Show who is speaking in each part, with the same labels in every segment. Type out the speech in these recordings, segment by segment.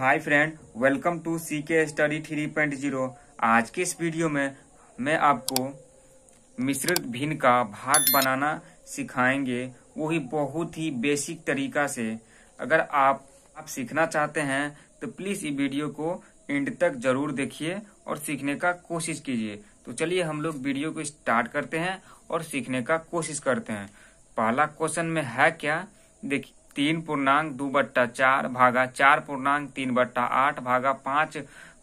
Speaker 1: hi friend welcome to C K study three point zero आज के इस video में मैं आपको मिश्रित भिन्न का भाग बनाना सिखाएंगे वो ही बहुत ही बेसिक तरीका से अगर आप आप सीखना चाहते हैं तो प्लीज इस वीडियो को एंड तक जरूर देखिए और सीखने का कोशिश कीजिए तो चलिए हम लोग वीडियो को स्टार्ट करते हैं और सीखने का कोशिश करते हैं पहला क्वेश्चन में है क्या देखिए तीन पूर्णांक दो बट्टा चार भागा चार पूर्णांक तीन बट्टा आठ भागा पांच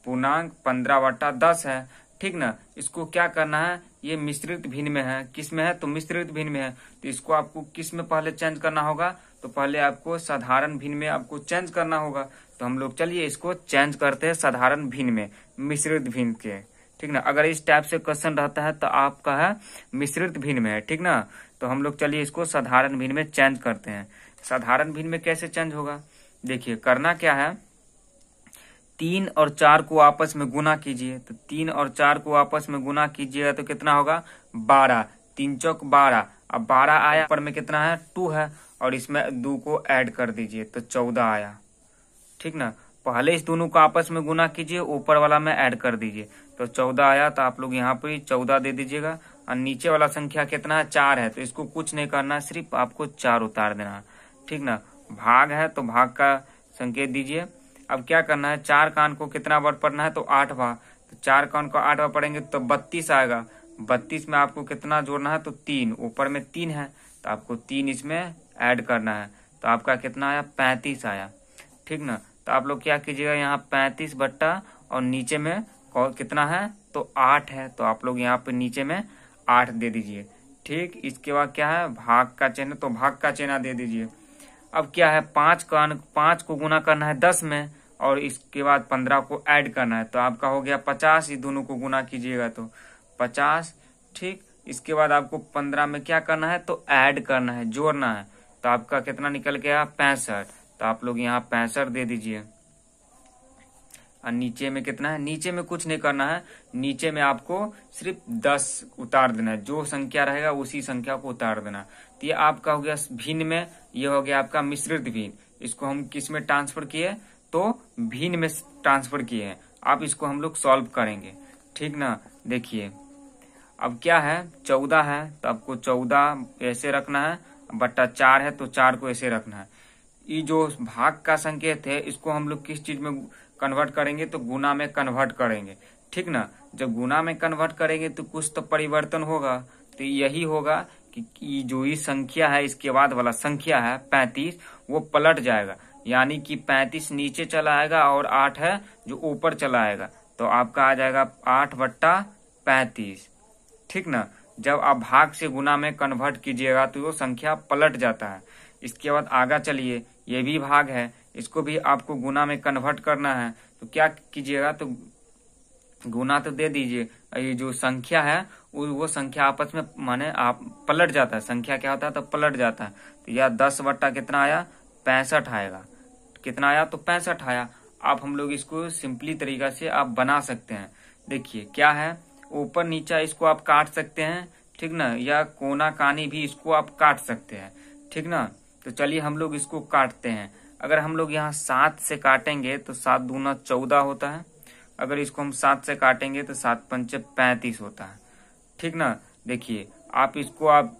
Speaker 1: पूर्णांक पंद्रह बट्टा दस है ठीक ना इसको क्या करना है ये मिश्रित भिन्न में है किस में है तो मिश्रित भिन्न में है तो इसको आपको किस में पहले चेंज करना होगा तो पहले आपको साधारण भिन्न में आपको चेंज करना होगा तो हम लोग चलिए इसको चेंज करते हैं साधारण भिन्न में मिश्रित भिन्न के ठीक ना अगर इस टाइप से क्वेश्चन रहता है तो आपका है मिश्रित भिन्न में है ठीक ना तो हम लोग चलिए इसको साधारण भिन्न में चेंज करते हैं साधारण भिन्न में कैसे चेंज होगा देखिए करना क्या है तीन और चार को आपस में गुना कीजिए तो तीन और चार को आपस में गुना कीजिएगा तो कितना होगा बारह तीन चौक बारह अब बारह आया पर में कितना है टू है और इसमें दो को ऐड कर दीजिए तो चौदह आया ठीक ना पहले इस दोनों को आपस में गुना कीजिए ऊपर वाला में ऐड कर दीजिए तो चौदह आया तो आप लोग यहाँ पर चौदह दे दीजिएगा और नीचे वाला संख्या कितना है चार है तो इसको कुछ नहीं करना सिर्फ आपको चार उतार देना है ठीक ना भाग है तो भाग का संकेत दीजिए अब क्या करना है चार कान को कितना बार पढ़ना है तो आठ बार तो चार कान को आठ बार पढ़ेंगे तो बत्तीस आएगा बत्तीस में आपको कितना जोड़ना है तो तीन ऊपर में तीन है तो आपको तीन इसमें ऐड करना है तो आपका कितना आया पैंतीस आया ठीक ना तो आप लोग क्या कीजिएगा यहाँ पैंतीस बट्टा और नीचे में कितना है तो आठ है तो आप लोग यहाँ पे नीचे में आठ दे दीजिए ठीक इसके बाद क्या है भाग का चिन्ह तो भाग का चिन्ह दे दीजिए अब क्या है पांच का पांच को गुना करना है दस में और इसके बाद पंद्रह को ऐड करना है तो आपका हो गया पचास ये दोनों को गुना कीजिएगा तो पचास ठीक इसके बाद आपको पंद्रह में क्या करना है तो ऐड करना है जोड़ना है तो आपका कितना निकल गया पैंसठ तो आप लोग यहाँ पैंसठ दे दीजिए और नीचे में कितना है नीचे में कुछ नहीं करना है नीचे में आपको सिर्फ दस उतार देना है जो संख्या रहेगा उसी संख्या को उतार देना तो ये आपका हो गया भिन्न में ये हो गया आपका मिश्रित भिन्न इसको हम किस में ट्रांसफर किए तो भिन्न में ट्रांसफर किए हैं आप इसको हम लोग सॉल्व करेंगे ठीक ना देखिए अब क्या है चौदह है तो आपको चौदह ऐसे रखना है बट्टा चार है तो चार को ऐसे रखना है ये जो भाग का संकेत है इसको हम लोग किस चीज में कन्वर्ट करेंगे तो गुना में कन्वर्ट करेंगे ठीक ना जब गुना में कन्वर्ट करेंगे तो कुछ तो परिवर्तन होगा तो यही होगा कि जो ये संख्या है इसके बाद वाला संख्या है पैंतीस वो पलट जाएगा यानी कि पैंतीस नीचे चला आएगा और आठ है जो ऊपर चला आएगा तो आपका आ जाएगा आठ बट्टा पैंतीस ठीक ना जब आप भाग से गुना में कन्वर्ट कीजिएगा तो वो संख्या पलट जाता है इसके बाद आगे चलिए ये भी भाग है इसको भी आपको गुना में कन्वर्ट करना है तो क्या कीजिएगा तो गुना तो दे दीजिए ये जो संख्या है वो संख्या आपस में माने आप पलट जाता है संख्या क्या होता है तो पलट जाता है तो यह दस बट्टा कितना आया पैंसठ आएगा कितना आया तो पैंसठ आया आप हम लोग इसको सिंपली तरीका से आप बना सकते हैं देखिए क्या है ऊपर नीचा इसको आप काट सकते हैं ठीक ना या कोना कानी भी इसको आप काट सकते हैं ठीक ना तो चलिए हम लोग इसको काटते हैं अगर हम लोग यहाँ सात से काटेंगे तो सात दूना चौदह होता है अगर इसको हम सात से काटेंगे तो सात पंच पैंतीस होता है ठीक ना देखिए आप इसको आप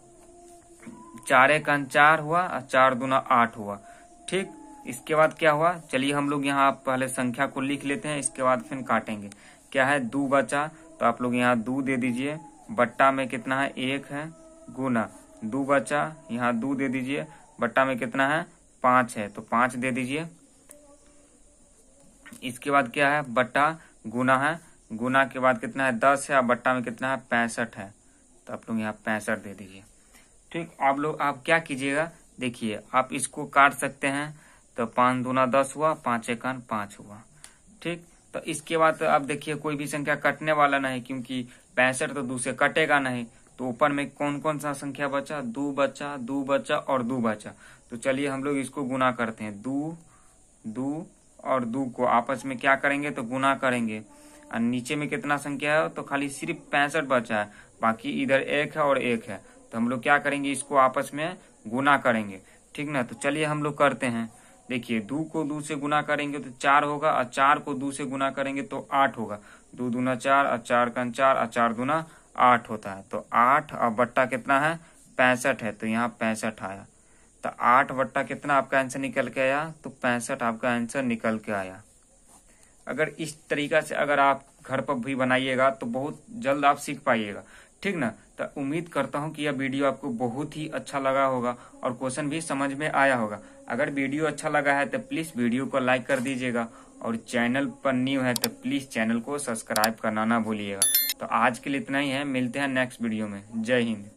Speaker 1: चार एक चार हुआ और चार दूना आठ हुआ ठीक इसके बाद क्या हुआ चलिए हम लोग यहाँ पहले संख्या को लिख लेते हैं इसके बाद फिर काटेंगे क्या है दो बचा तो आप लोग यहाँ दो दे दीजिए बट्टा में कितना है एक है गुना दो बचा यहाँ दो दे दीजिए बट्टा में कितना है पांच है तो पांच दे दीजिए इसके बाद क्या है बट्टा गुना है गुना के बाद कितना है दस है बट्टा में कितना है पैंसठ है तो आप लोग यहाँ पैंसठ दे दीजिए ठीक आप लोग आप क्या कीजिएगा देखिए आप इसको काट सकते हैं तो पांच दूना दस हुआ पांच एक पांच हुआ ठीक तो इसके बाद तो आप देखिए कोई भी संख्या कटने वाला नहीं क्योंकि पैंसठ तो दूसरे कटेगा नहीं तो ऊपर में कौन कौन सा संख्या बचा दो बचा दो बचा और दो बचा तो चलिए हम लोग इसको गुना करते हैं दो दो और दो को आपस में क्या करेंगे तो गुना करेंगे और नीचे में कितना संख्या है तो खाली सिर्फ पैंसठ बचा है बाकी इधर एक है और एक है तो हम लोग क्या करेंगे इसको आपस में गुना करेंगे ठीक ना तो चलिए हम लोग करते हैं देखिए दो को दो से गुना करेंगे तो चार होगा और चार को दो से गुना करेंगे तो आठ होगा दो दूना चार और चार कन चार और चार दूना आठ होता है तो आठ और बट्टा कितना है पैंसठ है तो यहाँ पैंसठ आया तो आठ बट्टा कितना आपका आंसर निकल के आया तो पैंसठ आपका आंसर निकल के आया अगर इस तरीका से अगर आप घर पर भी बनाइएगा तो बहुत जल्द आप सीख पाइएगा ठीक ना तो उम्मीद करता हूँ कि यह वीडियो आपको बहुत ही अच्छा लगा होगा और क्वेश्चन भी समझ में आया होगा अगर वीडियो अच्छा लगा है तो प्लीज़ वीडियो को लाइक कर दीजिएगा और चैनल पर न्यू है तो प्लीज़ चैनल को सब्सक्राइब करना ना भूलिएगा तो आज के लिए इतना ही है मिलते हैं नेक्स्ट वीडियो में जय हिंद